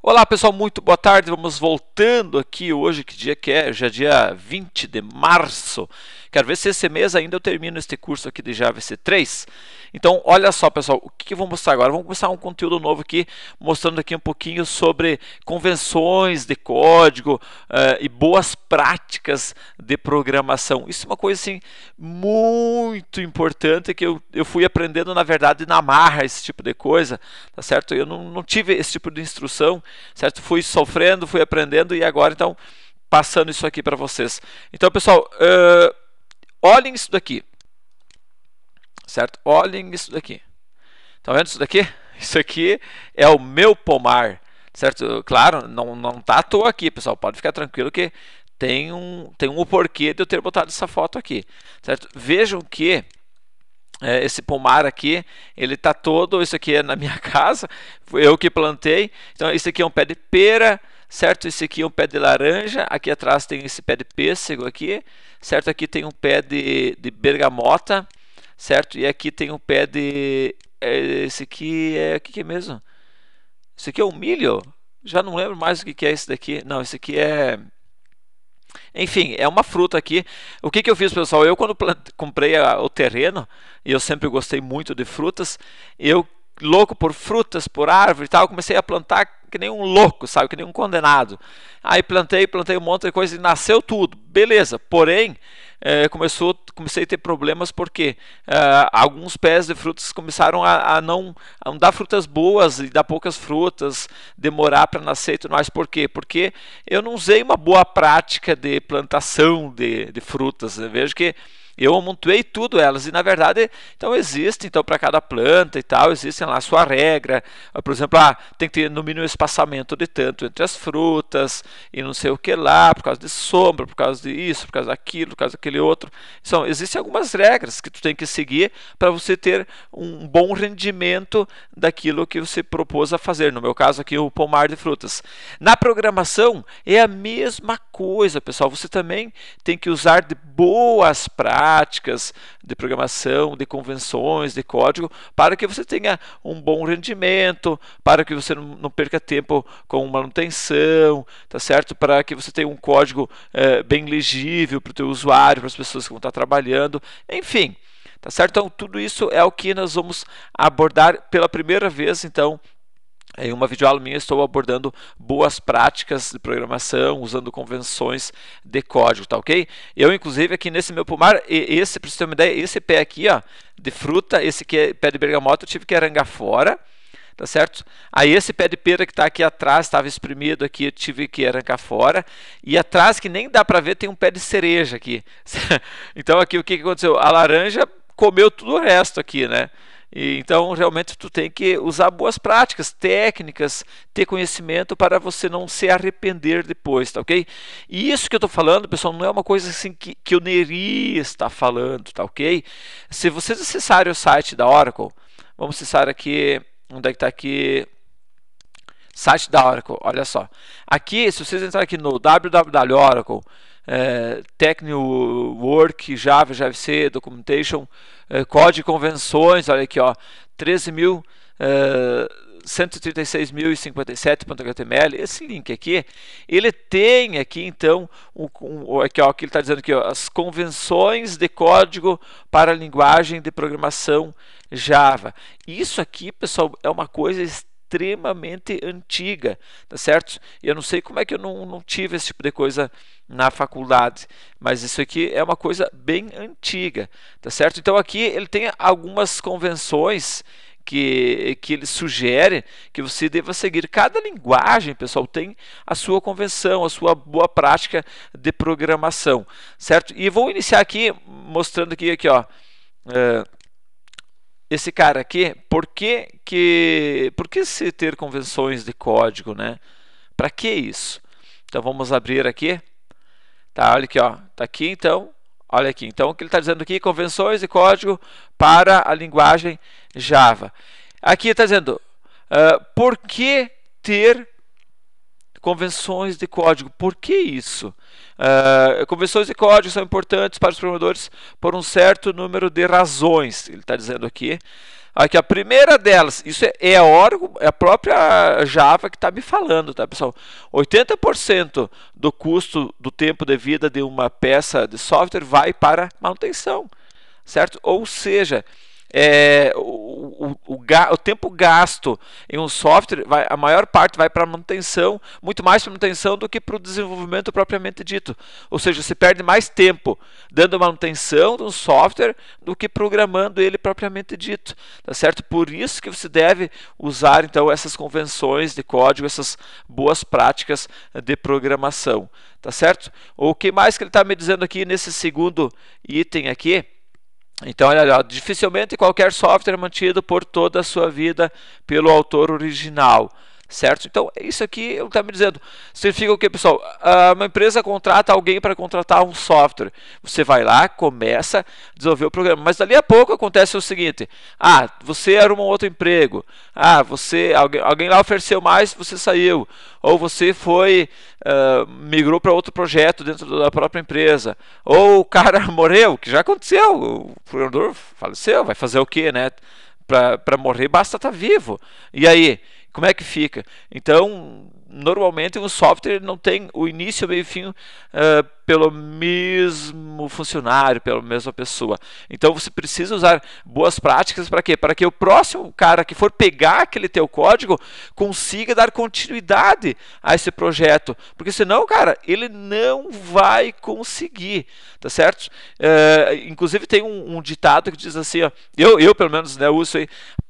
Olá pessoal, muito boa tarde. Vamos voltando aqui hoje, que dia que é? Já é dia 20 de março. Quero ver se esse mês ainda eu termino este curso aqui de Java C3. Então, olha só pessoal, o que eu vou mostrar agora? Vamos começar um conteúdo novo aqui, mostrando aqui um pouquinho sobre convenções de código uh, e boas práticas de programação. Isso é uma coisa assim muito importante que eu, eu fui aprendendo, na verdade, na marra esse tipo de coisa, tá certo? Eu não, não tive esse tipo de instrução certo? Fui sofrendo, fui aprendendo e agora então passando isso aqui para vocês. Então, pessoal, uh, olhem isso daqui, certo? Olhem isso daqui. estão tá vendo isso daqui? Isso aqui é o meu pomar, certo? Claro, não, não tá à toa aqui, pessoal. Pode ficar tranquilo que tem um, tem um porquê de eu ter botado essa foto aqui, certo? Vejam que é, esse pomar aqui, ele tá todo, isso aqui é na minha casa, foi eu que plantei. Então, isso aqui é um pé de pera, certo? Esse aqui é um pé de laranja, aqui atrás tem esse pé de pêssego aqui, certo? Aqui tem um pé de, de bergamota, certo? E aqui tem um pé de... É, esse aqui é... o que, que é mesmo? Isso aqui é um milho? Já não lembro mais o que, que é esse daqui. Não, esse aqui é... Enfim, é uma fruta aqui. O que, que eu fiz, pessoal? Eu, quando plantei, comprei a, o terreno, e eu sempre gostei muito de frutas, eu, louco por frutas, por árvore e tal, comecei a plantar que nem um louco, sabe? Que nem um condenado. Aí plantei, plantei um monte de coisa e nasceu tudo. Beleza, porém é, começou, comecei a ter problemas porque é, alguns pés de frutas começaram a, a, não, a, não, dar frutas boas e dar poucas frutas, demorar para nascer e tudo mais. Por quê? Porque eu não usei uma boa prática de plantação de, de frutas. Eu vejo que eu amontoei tudo elas e na verdade então existe então para cada planta e tal existem lá a sua regra ah, por exemplo ah, tem que ter no mínimo espaçamento de tanto entre as frutas e não sei o que lá por causa de sombra por causa de isso por causa daquilo por causa daquele outro então, existem algumas regras que tu tem que seguir para você ter um bom rendimento daquilo que você propôs a fazer no meu caso aqui o pomar de frutas na programação é a mesma coisa pessoal você também tem que usar de boas práticas práticas de programação, de convenções, de código, para que você tenha um bom rendimento, para que você não perca tempo com manutenção, tá certo? Para que você tenha um código é, bem legível para o teu usuário, para as pessoas que vão estar tá trabalhando, enfim. Tá certo? Então, tudo isso é o que nós vamos abordar pela primeira vez, então, em uma videoaula minha estou abordando boas práticas de programação usando convenções de código, tá ok? Eu inclusive aqui nesse meu pomar, esse para você ter uma ideia, esse pé aqui, ó, de fruta, esse que é pé de bergamota, eu tive que arangar fora, tá certo? Aí esse pé de pera que está aqui atrás estava espremido aqui, eu tive que arrancar fora. E atrás que nem dá para ver tem um pé de cereja aqui. então aqui o que, que aconteceu? A laranja comeu tudo o resto aqui, né? E, então, realmente, tu tem que usar boas práticas, técnicas, ter conhecimento para você não se arrepender depois, tá ok? E isso que eu estou falando, pessoal, não é uma coisa assim que, que o Neri está falando, tá ok? Se vocês acessarem o site da Oracle, vamos acessar aqui, onde é que está aqui? Site da Oracle, olha só. Aqui, se vocês entrarem aqui no www.oracle.com é, Technical Work, Java, JavaC, Documentation, é, Code Convenções, olha aqui, ó, mil... É, esse link aqui, ele tem aqui então, um, um, aqui, ó, tá aqui ele está dizendo que as convenções de código para a linguagem de programação Java. Isso aqui, pessoal, é uma coisa extremamente extremamente antiga, tá certo? Eu não sei como é que eu não, não tive esse tipo de coisa na faculdade, mas isso aqui é uma coisa bem antiga, tá certo? Então aqui ele tem algumas convenções que, que ele sugere que você deva seguir. Cada linguagem, pessoal, tem a sua convenção, a sua boa prática de programação, certo? E vou iniciar aqui mostrando aqui, aqui ó, uh, esse cara aqui, por que, que, por que se ter convenções de código, né? Para que isso? Então vamos abrir aqui. Tá, olha aqui, ó. Tá aqui então. Olha aqui. Então o que ele está dizendo aqui? Convenções de código para a linguagem Java. Aqui está dizendo uh, por que ter convenções de código. Por que isso? Uh, convenções de código são importantes para os programadores por um certo número de razões, ele está dizendo aqui. Aqui a primeira delas, isso é, é a é a própria Java que está me falando, tá pessoal? 80% do custo do tempo de vida de uma peça de software vai para manutenção, certo? Ou seja, é, o, o, o, o, tempo gasto em um software, vai, a maior parte vai para manutenção, muito mais para manutenção do que para o desenvolvimento propriamente dito. Ou seja, se perde mais tempo dando manutenção de um software do que programando ele propriamente dito, tá certo? Por isso que você deve usar então essas convenções de código, essas boas práticas de programação, tá certo? O que mais que ele está me dizendo aqui nesse segundo item aqui? Então, olha, dificilmente qualquer software é mantido por toda a sua vida pelo autor original certo? Então, é isso aqui eu está me dizendo. Significa o que, pessoal? Ah, uma empresa contrata alguém para contratar um software. Você vai lá, começa a desenvolver o programa. Mas dali a pouco acontece o seguinte: ah, você era um outro emprego. Ah, você alguém, alguém lá ofereceu mais, você saiu. Ou você foi uh, migrou para outro projeto dentro da própria empresa. Ou o cara morreu, que já aconteceu. O programador faleceu, vai fazer o quê, né? Para morrer basta estar tá vivo. E aí? como é que fica? Então, normalmente um software não tem o início, meio fim uh, pelo mesmo funcionário, pela mesma pessoa. Então você precisa usar boas práticas para quê? Para que o próximo cara que for pegar aquele teu código consiga dar continuidade a esse projeto, porque senão, cara, ele não vai conseguir, tá certo? Uh, inclusive tem um, um, ditado que diz assim, ó, eu, eu pelo menos né, uso aí,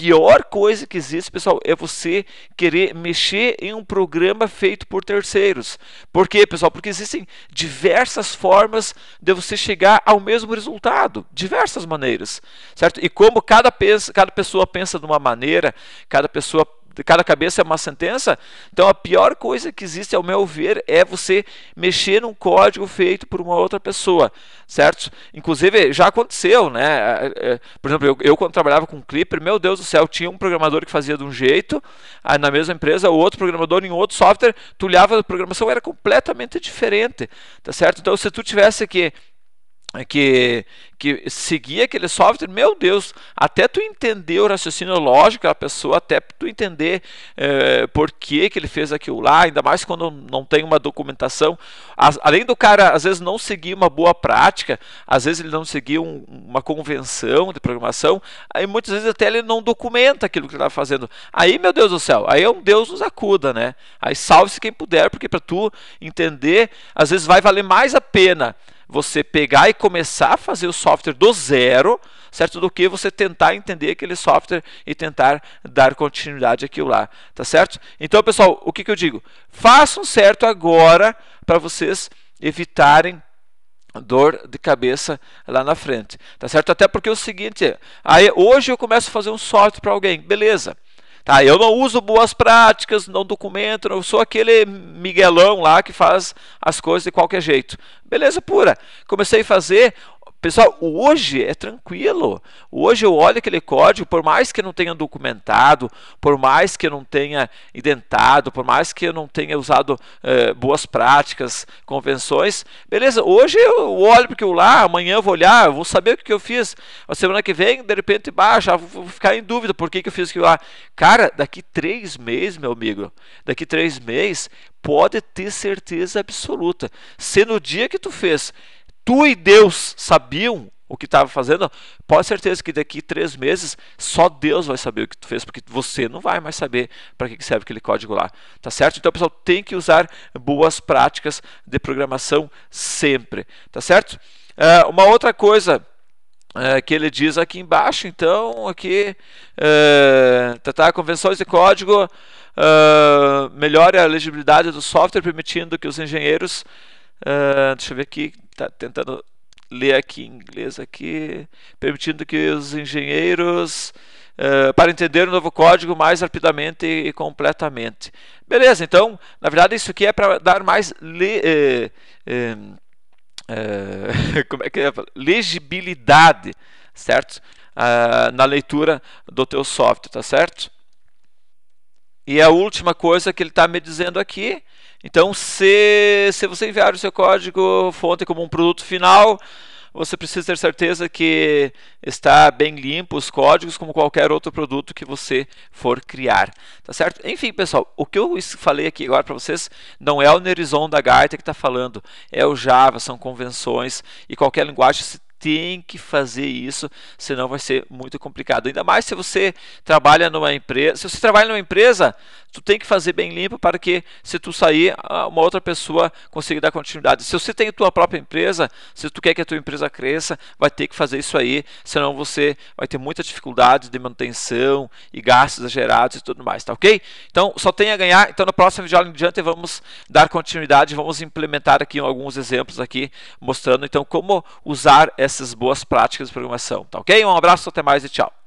pior coisa que existe, pessoal, é você querer mexer em um programa feito por terceiros. Por quê, pessoal? Porque existem diversas formas de você chegar ao mesmo resultado, diversas maneiras, certo? E como cada, cada pessoa pensa de uma maneira, cada pessoa de cada cabeça é uma sentença. Então a pior coisa que existe, ao meu ver, é você mexer num código feito por uma outra pessoa, certo? Inclusive já aconteceu, né? É, é, é, por exemplo, eu, eu quando trabalhava com Clipper, meu Deus do céu, tinha um programador que fazia de um jeito, na mesma empresa, o outro programador em outro software, tu olhava a programação era completamente diferente, tá certo? Então se tu tivesse que que, que seguia aquele software, meu Deus, até tu entender o raciocínio lógico da pessoa, até tu entender eh, por que, que ele fez aquilo lá, ainda mais quando não tem uma documentação. As, além do cara, às vezes, não seguir uma boa prática, às vezes ele não seguir um, uma convenção de programação, aí muitas vezes até ele não documenta aquilo que ele está fazendo. Aí, meu Deus do céu, aí é um Deus nos acuda, né? Aí salve-se quem puder, porque para tu entender, às vezes vai valer mais a pena você pegar e começar a fazer o software do zero, certo? Do que você tentar entender aquele software e tentar dar continuidade ou lá, tá certo? Então, pessoal, o que, que eu digo? Façam certo agora para vocês evitarem dor de cabeça lá na frente, tá certo? Até porque é o seguinte, aí hoje eu começo a fazer um software para alguém, beleza? Tá? Eu não uso boas práticas, não documento, eu sou aquele Miguelão lá que faz as coisas de qualquer jeito. Beleza pura. Comecei a fazer, Pessoal, hoje é tranquilo. Hoje eu olho aquele código, por mais que eu não tenha documentado, por mais que eu não tenha identado, por mais que eu não tenha usado eh, boas práticas, convenções, beleza, hoje eu olho porque eu lá, amanhã eu vou olhar, eu vou saber o que eu fiz. A semana que vem, de repente, baixa, vou ficar em dúvida por que, que eu fiz aquilo lá. Cara, daqui três meses, meu amigo, daqui três meses, pode ter certeza absoluta. Se no dia que tu fez tu e Deus sabiam o que estava fazendo, pode certeza que daqui três meses só Deus vai saber o que tu fez, porque você não vai mais saber para que serve aquele código lá, tá certo? Então, pessoal, tem que usar boas práticas de programação sempre, tá certo? Uh, uma outra coisa ah, que ele diz aqui embaixo, então, aqui, uh, tá, tá, convenções de código uh, melhora a legibilidade do software, permitindo que os engenheiros, deixa eu ver aqui, Tá tentando ler aqui em inglês aqui, permitindo que os engenheiros uh, para entender o novo código mais rapidamente e completamente. Beleza, então, na verdade isso aqui é para dar mais eh, eh, como é que é? legibilidade, certo? Ah, na leitura do teu software, tá certo? E a última coisa que ele está me dizendo aqui, então se, se você enviar o seu código fonte como um produto final, você precisa ter certeza que está bem limpo os códigos, como qualquer outro produto que você for criar, tá certo? Enfim, pessoal, o que eu falei aqui agora para vocês não é o Nerizon da Gaita que está falando, é o Java, são convenções e qualquer linguagem se tem que fazer isso, senão vai ser muito complicado. Ainda mais se você trabalha numa empresa. Se você trabalha numa empresa, tu tem que fazer bem limpo para que se tu sair, uma outra pessoa consiga dar continuidade. Se você tem a tua própria empresa, se tu quer que a tua empresa cresça, vai ter que fazer isso aí, senão você vai ter muita dificuldade de manutenção e gastos exagerados e tudo mais, tá ok? Então só tem a ganhar, então no próximo vídeo em diante vamos dar continuidade, vamos implementar aqui alguns exemplos aqui, mostrando então como usar essas boas práticas de programação, tá ok? Um abraço, até mais e tchau!